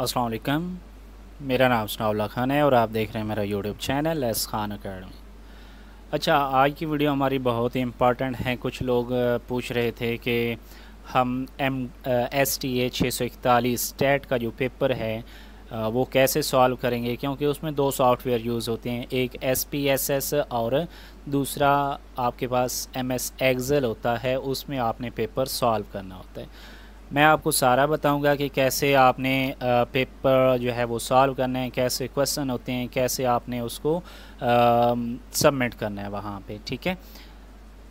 असलकम मेरा नाम सनाउल्ला खान है और आप देख रहे हैं मेरा YouTube channel S Khan academy अच्छा आज की वीडियो हमारी बहुत ही इम्पॉर्टेंट है कुछ लोग पूछ रहे थे कि हम एम एस टी ए छः सौ इकतालीस स्टेट का जो पेपर है वो कैसे सॉल्व करेंगे क्योंकि उसमें दो सॉफ्टवेयर यूज़ होते हैं एक एस पी एस एस और दूसरा आपके पास एम एस एक्सल होता है उसमें आपने पेपर सॉल्व करना होता है मैं आपको सारा बताऊंगा कि कैसे आपने पेपर जो है वो सॉल्व करना है कैसे क्वेश्चन होते हैं कैसे आपने उसको सबमिट करना है वहाँ पे ठीक है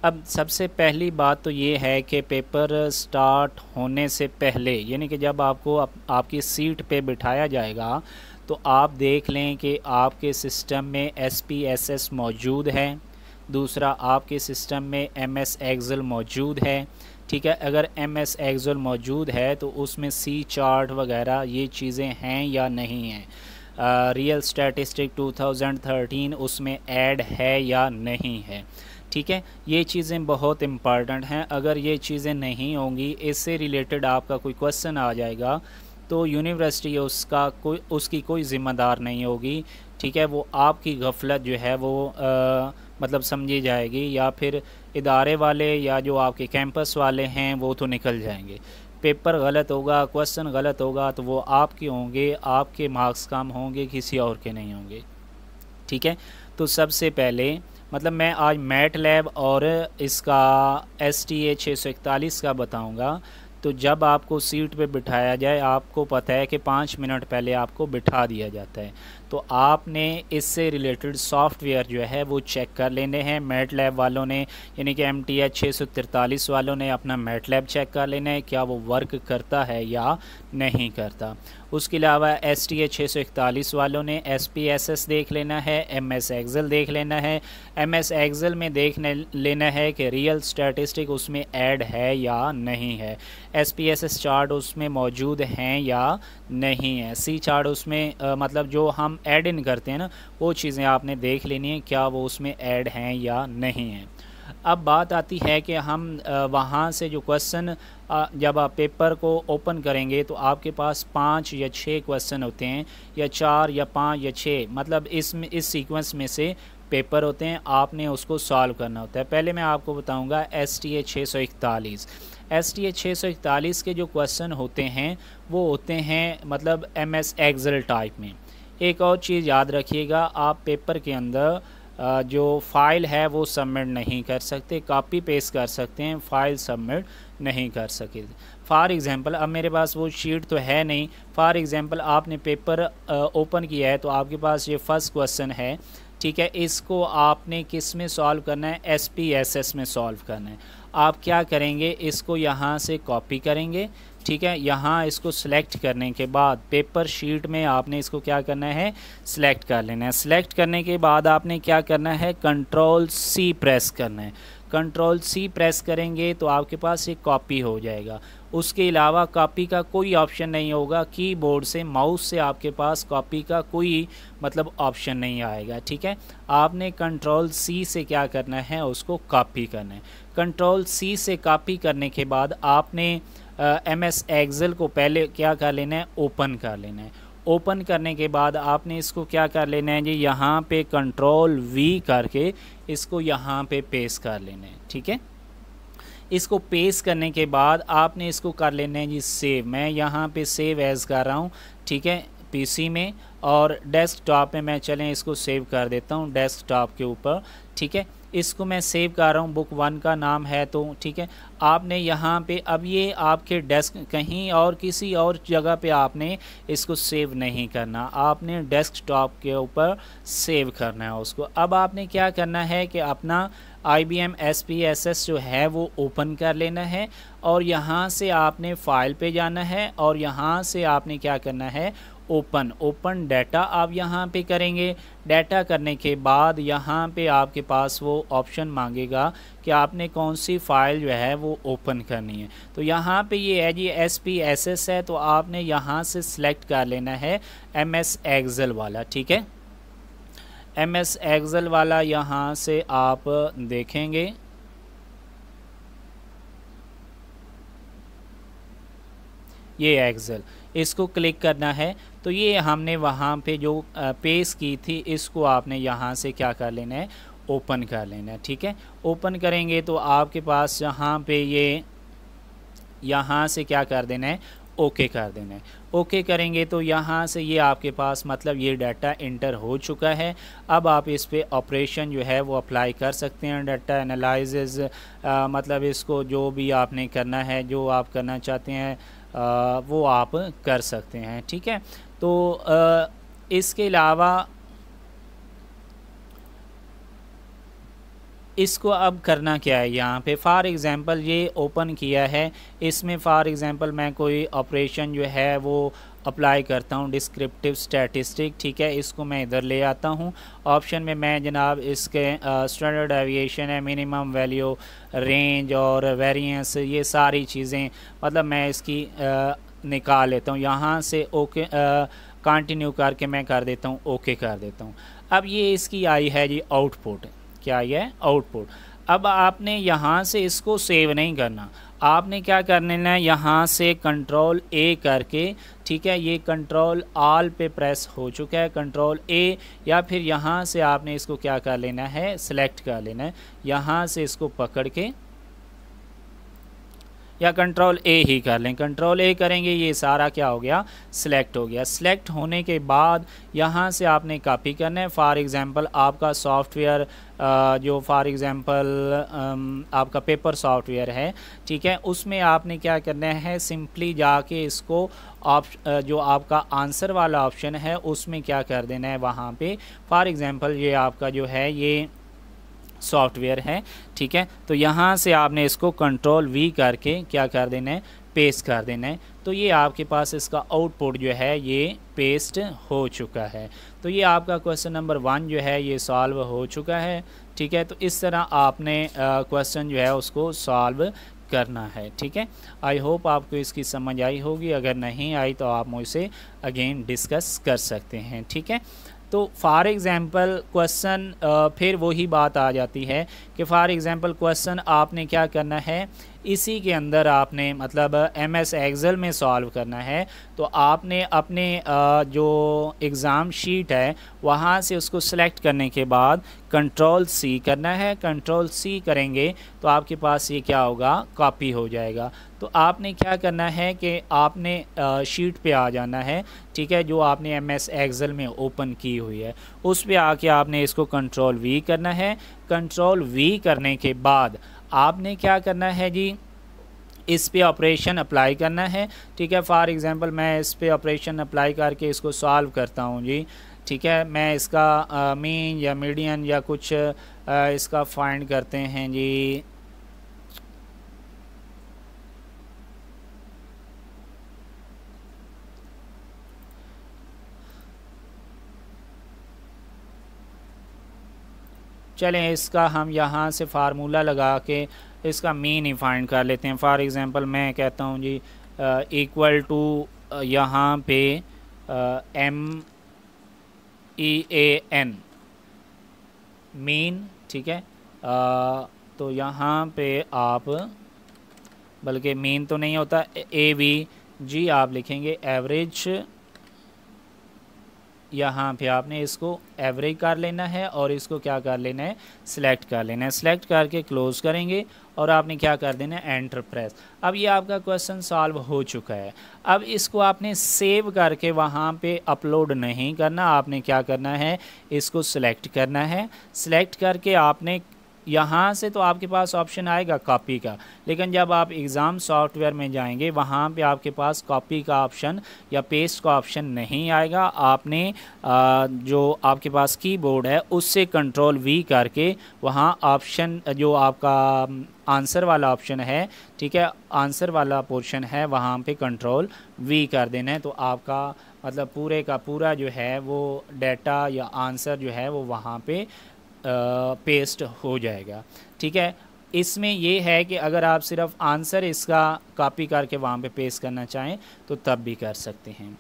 अब सबसे पहली बात तो ये है कि पेपर स्टार्ट होने से पहले यानी कि जब आपको आप, आपकी सीट पे बिठाया जाएगा तो आप देख लें कि आपके सिस्टम में एस पी एस एस मौजूद है दूसरा आपके सिस्टम में एम एस एक्सल मौजूद है ठीक है अगर एम एस एक्सल मौजूद है तो उसमें सी चार्ट वगैरह ये चीज़ें हैं या नहीं हैं रियल स्टैटिस्टिक 2013 उसमें ऐड है या नहीं है ठीक है ये चीज़ें बहुत इम्पॉर्टेंट हैं अगर ये चीज़ें नहीं होंगी इससे रिलेटेड आपका कोई क्वेश्चन आ जाएगा तो यूनिवर्सिटी उसका कोई उसकी कोई ज़िम्मेदार नहीं होगी ठीक है वो आपकी गफलत जो है वो आ, मतलब समझी जाएगी या फिर इदारे वाले या जो आपके कैंपस वाले हैं वो तो निकल जाएंगे पेपर गलत होगा क्वेश्चन गलत होगा तो वो आपके होंगे आपके मार्क्स कम होंगे किसी और के नहीं होंगे ठीक है तो सबसे पहले मतलब मैं आज मैट लैब और इसका एस टी ए छः सौ इकतालीस का बताऊँगा तो जब आपको सीट पे बिठाया जाए आपको पता है कि पाँच मिनट पहले आपको बिठा दिया जाता है तो आपने इससे रिलेटेड सॉफ्टवेयर जो है वो चेक कर लेने हैं मेट लैब वालों ने यानी कि एम टी एच छः सौ तिरतालीस वालों ने अपना मेट लैब चेक कर लेना है क्या वो वर्क करता है या नहीं करता उसके अलावा एस टी एच छः सौ इकतालीस वालों ने एस पी एस एस देख लेना है एम एस एक्जल देख लेना है एम एस एक्जल में देख लेना है कि रियल स्टैटिस्टिक उसमें ऐड है या नहीं है S P S S chart उसमें मौजूद हैं या नहीं है सी चार्ट उसमें आ, मतलब जो हम ऐड इन करते हैं ना वो चीज़ें आपने देख लेनी है क्या वो उसमें ऐड हैं या नहीं हैं अब बात आती है कि हम वहाँ से जो क्वेश्चन जब आप पेपर को ओपन करेंगे तो आपके पास पाँच या छः क्वेश्चन होते हैं या चार या पाँच या छः मतलब इस इस सीक्वेंस में से पेपर होते हैं आपने उसको सॉल्व करना होता है पहले मैं आपको बताऊंगा एस टी ए छः सौ इकतालीस एस टी एच छः सौ इकतालीस के जो क्वेश्चन होते हैं वो होते हैं मतलब एम एस एक्जल टाइप में एक और चीज़ याद रखिएगा आप पेपर के अंदर जो फ़ाइल है वो सबमिट नहीं कर सकते कॉपी पेस्ट कर सकते हैं फ़ाइल सबमिट नहीं कर सके फॉर एग्ज़ाम्पल अब मेरे पास वो शीट तो है नहीं फॉर एग्ज़ाम्पल आपने पेपर ओपन किया है तो आपके पास ये फर्स्ट क्वेश्चन है ठीक है इसको आपने किस में सॉल्व करना है एस पी एस एस में सॉल्व करना है आप क्या करेंगे इसको यहाँ से कॉपी करेंगे ठीक है यहाँ इसको सिलेक्ट करने के बाद पेपर शीट में आपने इसको क्या करना है सिलेक्ट कर लेना है सिलेक्ट करने के बाद आपने क्या करना है कंट्रोल सी प्रेस करना है कंट्रोल सी प्रेस करेंगे तो आपके पास एक कॉपी हो जाएगा उसके अलावा कॉपी का कोई ऑप्शन नहीं होगा कीबोर्ड से माउस से आपके पास कॉपी का कोई मतलब ऑप्शन नहीं आएगा ठीक है आपने कंट्रोल सी से क्या करना है उसको कॉपी करना है कंट्रोल सी से कॉपी करने के बाद आपने एम एस एक्सेल को पहले क्या कर लेना है ओपन कर लेना है ओपन करने के बाद आपने इसको क्या कर लेना है जी यहाँ पे कंट्रोल वी करके इसको यहाँ पे पेस्ट कर लेना है ठीक है इसको पेस्ट करने के बाद आपने इसको कर लेना है जी सेव मैं यहाँ पे सेव एज़ कर रहा हूँ ठीक है पीसी में और डेस्कटॉप में मैं चलें इसको सेव कर देता हूँ डेस्कटॉप के ऊपर ठीक है इसको मैं सेव कर रहा हूँ बुक वन का नाम है तो ठीक है आपने यहाँ पे अब ये आपके डेस्क कहीं और किसी और जगह पे आपने इसको सेव नहीं करना आपने डेस्कटॉप के ऊपर सेव करना है उसको अब आपने क्या करना है कि अपना I B M S P S S जो है वो ओपन कर लेना है और यहाँ से आपने फाइल पे जाना है और यहाँ से आपने क्या करना है ओपन ओपन डाटा आप यहाँ पे करेंगे डाटा करने के बाद यहाँ पे आपके पास वो ऑप्शन मांगेगा कि आपने कौन सी फ़ाइल जो है वो ओपन करनी है तो यहाँ पे ये है जी एस पी एस एस है तो आपने यहाँ से सिलेक्ट कर लेना है एम एस एक्सेल वाला ठीक है एम एस एक्सेल वाला यहाँ से आप देखेंगे ये एक्सेल इसको क्लिक करना है तो ये हमने वहाँ पे जो पेस की थी इसको आपने यहाँ से क्या कर लेना है ओपन कर लेना है ठीक है ओपन करेंगे तो आपके पास यहाँ पे ये यहाँ से क्या कर देना है ओके कर देना है ओके करेंगे तो यहाँ से ये आपके पास मतलब ये डाटा इंटर हो चुका है अब आप इस पर ऑपरेशन जो है वो अप्लाई कर सकते हैं डाटा एनालाइज मतलब इसको जो भी आपने करना है जो आप करना चाहते हैं वो आप कर सकते हैं ठीक है तो इसके अलावा इसको अब करना क्या है यहाँ पे फॉर एग्ज़ाम्पल ये ओपन किया है इसमें फॉर एग्ज़ाम्पल मैं कोई ऑपरेशन जो है वो अप्लाई करता हूँ डिस्क्रिप्टिव स्टैटिस्टिक ठीक है इसको मैं इधर ले आता हूँ ऑप्शन में मैं जनाब इसके स्टैंडर्ड एविएशन है मिनिमम वैल्यू रेंज और वेरिएंस ये सारी चीज़ें मतलब मैं इसकी आ, निकाल लेता हूँ यहाँ से ओके कंटिन्यू करके मैं कर देता हूँ ओके कर देता हूँ अब ये इसकी आई है जी आउटपुट क्या है आउटपुट अब आपने यहाँ से इसको सेव नहीं करना आपने क्या कर लेना है यहाँ से कंट्रोल ए करके ठीक है ये कंट्रोल आल पे प्रेस हो चुका है कंट्रोल ए या फिर यहाँ से आपने इसको क्या कर लेना है सेलेक्ट कर लेना है यहाँ से इसको पकड़ के या कंट्रोल ए ही कर लें कंट्रोल ए करेंगे ये सारा क्या हो गया सिलेक्ट हो गया सिलेक्ट होने के बाद यहाँ से आपने कॉपी करना है फॉर एग्ज़ाम्पल आपका सॉफ्टवेयर जो फॉर एग्ज़ाम्पल आपका पेपर सॉफ्टवेयर है ठीक है उसमें आपने क्या करना है सिंपली जाके इसको आप जो आपका आंसर वाला ऑप्शन है उसमें क्या कर देना है वहाँ पे फॉर एग्ज़ाम्पल ये आपका जो है ये सॉफ्टवेयर है ठीक है तो यहाँ से आपने इसको कंट्रोल वी करके क्या कर देना है पेस्ट कर देना है तो ये आपके पास इसका आउटपुट जो है ये पेस्ट हो चुका है तो ये आपका क्वेश्चन नंबर वन जो है ये सॉल्व हो चुका है ठीक है तो इस तरह आपने क्वेश्चन जो है उसको सॉल्व करना है ठीक है आई होप आपको इसकी समझ आई होगी अगर नहीं आई तो आप मुझसे अगेन डिस्कस कर सकते हैं ठीक है तो फ़ार एग्ज़ाम्पल क्वेश्चन फिर वही बात आ जाती है कि फ़ार एग्ज़ाम्पल क्वेश्चन आपने क्या करना है इसी के अंदर आपने मतलब एम एस एक्सल में सॉल्व करना है तो आपने अपने जो एग्ज़ाम शीट है वहाँ से उसको सेलेक्ट करने के बाद कंट्रोल सी करना है कंट्रोल सी करेंगे तो आपके पास ये क्या होगा कॉपी हो जाएगा तो आपने क्या करना है कि आपने शीट पे आ जाना है ठीक है जो आपने एम एस एक्सल में ओपन की हुई है उस पर आके आपने इसको कंट्रोल वी करना है कंट्रोल वी करने के बाद आपने क्या करना है जी इस पे ऑपरेशन अप्लाई करना है ठीक है फॉर एग्ज़ाम्पल मैं इस पे ऑपरेशन अप्लाई करके इसको सॉल्व करता हूँ जी ठीक है मैं इसका मीन या मीडियन या कुछ आ, इसका फाइंड करते हैं जी चलें इसका हम यहाँ से फार्मूला लगा के इसका मीन ही फाइंड कर लेते हैं फॉर एग्ज़ाम्पल मैं कहता हूँ जी इक्वल टू यहाँ पे M E A N mean ठीक है आ, तो यहाँ पे आप बल्कि मीन तो नहीं होता ए वी जी आप लिखेंगे एवरेज यहाँ पे आपने इसको एवरेज कर लेना है और इसको क्या कर लेना है सिलेक्ट कर लेना है सिलेक्ट करके क्लोज़ करेंगे और आपने क्या कर देना है एंटर प्रेस अब ये आपका क्वेश्चन सॉल्व हो चुका है अब इसको आपने सेव करके वहाँ पे अपलोड नहीं करना आपने क्या करना है इसको सिलेक्ट करना है सिलेक्ट करके आपने यहाँ से तो आपके पास ऑप्शन आएगा कॉपी का लेकिन जब आप एग्ज़ाम सॉफ्टवेयर में जाएंगे वहाँ पे आपके पास कॉपी का ऑप्शन या पेस्ट का ऑप्शन नहीं आएगा आपने आ, जो आपके पास कीबोर्ड है उससे कंट्रोल वी करके वहाँ ऑप्शन जो आपका आंसर वाला ऑप्शन है ठीक है आंसर वाला पोर्शन है वहाँ पे कंट्रोल वी कर देना है तो आपका मतलब पूरे का पूरा जो है वो डेटा या आंसर जो है वो वहाँ पे पेस्ट हो जाएगा ठीक है इसमें ये है कि अगर आप सिर्फ आंसर इसका कॉपी करके वहाँ पे पेस्ट करना चाहें तो तब भी कर सकते हैं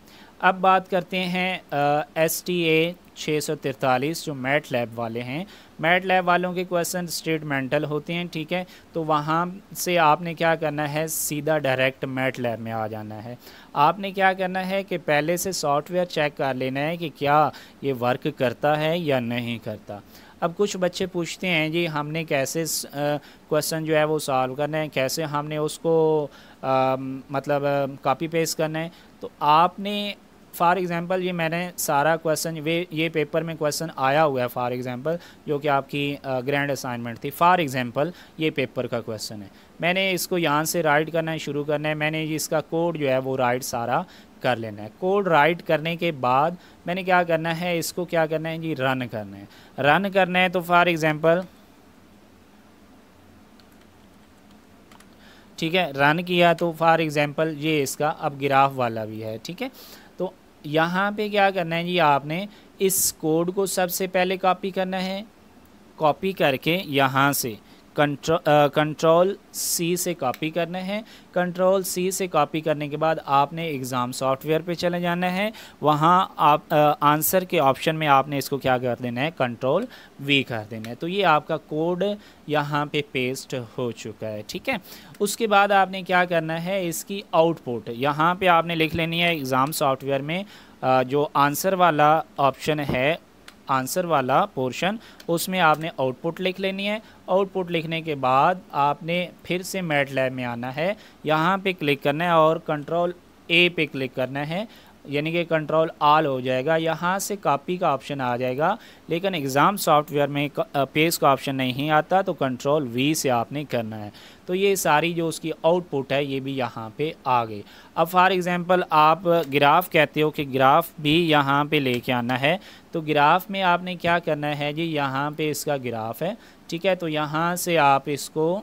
अब बात करते हैं एस टी ए छः सौ तिरतालीस जो मैट लैब वाले हैं मैट लैब वालों के क्वेश्चन स्टेटमेंटल होते हैं ठीक है तो वहाँ से आपने क्या करना है सीधा डायरेक्ट मैट लैब में आ जाना है आपने क्या करना है कि पहले से सॉफ्टवेयर चेक कर लेना है कि क्या ये वर्क करता है या नहीं करता अब कुछ बच्चे पूछते हैं जी हमने कैसे क्वेश्चन जो है वो सॉल्व करना है कैसे हमने उसको आ, मतलब कॉपी पेस्ट करना है तो आपने फॉर एग्ज़ाम्पल ये मैंने सारा क्वेश्चन वे ये पेपर में क्वेश्चन आया हुआ है फॉर एग्ज़ाम्पल जो कि आपकी ग्रैंड असाइनमेंट थी फॉर एग्ज़ाम्पल ये पेपर का क्वेश्चन है मैंने इसको यहाँ से राइट करना है शुरू करना है मैंने इसका कोड जो है वो राइट सारा कर लेना है कोड राइट करने के बाद मैंने क्या करना है इसको क्या करना है जी रन करना है रन करना है तो फॉर एग्ज़ाम्पल ठीक है रन किया तो फॉर एग्ज़ाम्पल ये इसका अब ग्राफ वाला भी है ठीक है तो यहाँ पे क्या करना है जी आपने इस कोड को सबसे पहले कॉपी करना है कॉपी करके यहाँ से कंट्रोल सी uh, से कॉपी करने हैं कंट्रोल सी से कॉपी करने के बाद आपने एग्ज़ाम सॉफ्टवेयर पे चले जाना है वहाँ आप आंसर uh, के ऑप्शन में आपने इसको क्या कर देना है कंट्रोल वी कर देना है तो ये आपका कोड यहाँ पे पेस्ट हो चुका है ठीक है उसके बाद आपने क्या करना है इसकी आउटपुट यहाँ पे आपने लिख लेनी है एग्ज़ाम सॉफ्टवेयर में uh, जो आंसर वाला ऑप्शन है आंसर वाला पोर्शन उसमें आपने आउटपुट लिख लेनी है आउटपुट लिखने के बाद आपने फिर से मैट लैब में आना है यहाँ पे क्लिक करना है और कंट्रोल ए पे क्लिक करना है यानी कि कंट्रोल आल हो जाएगा यहाँ से कॉपी का ऑप्शन आ जाएगा लेकिन एग्ज़ाम सॉफ्टवेयर में पेज का ऑप्शन नहीं आता तो कंट्रोल वी से आपने करना है तो ये सारी जो उसकी आउटपुट है ये भी यहाँ पे आ गई अब फॉर एग्ज़ाम्पल आप ग्राफ कहते हो कि ग्राफ भी यहाँ पे लेके आना है तो ग्राफ में आपने क्या करना है जी यहाँ पे इसका ग्राफ है ठीक है तो यहाँ से आप इसको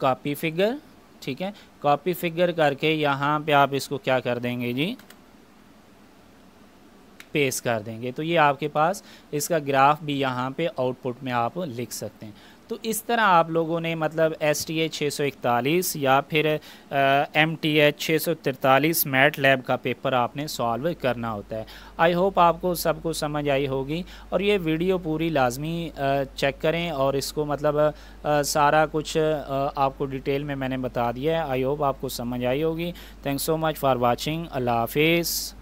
कॉपी फिगर ठीक है कॉपी फिगर करके यहाँ पे आप इसको क्या कर देंगे जी पेस्ट कर देंगे तो ये आपके पास इसका ग्राफ भी यहाँ पे आउटपुट में आप लिख सकते हैं तो इस तरह आप लोगों ने मतलब एस टी एच छः सौ इकतालीस या फिर एम टी एच छः सौ तिरतालीस मैट लैब का पेपर आपने सॉल्व करना होता है आई होप आपको सबको समझ आई होगी और ये वीडियो पूरी लाजमी चेक करें और इसको मतलब आ, सारा कुछ आ, आपको डिटेल में मैंने बता दिया है आई होप आपको समझ आई होगी thanks so much for watching अल्लाह हाफिज़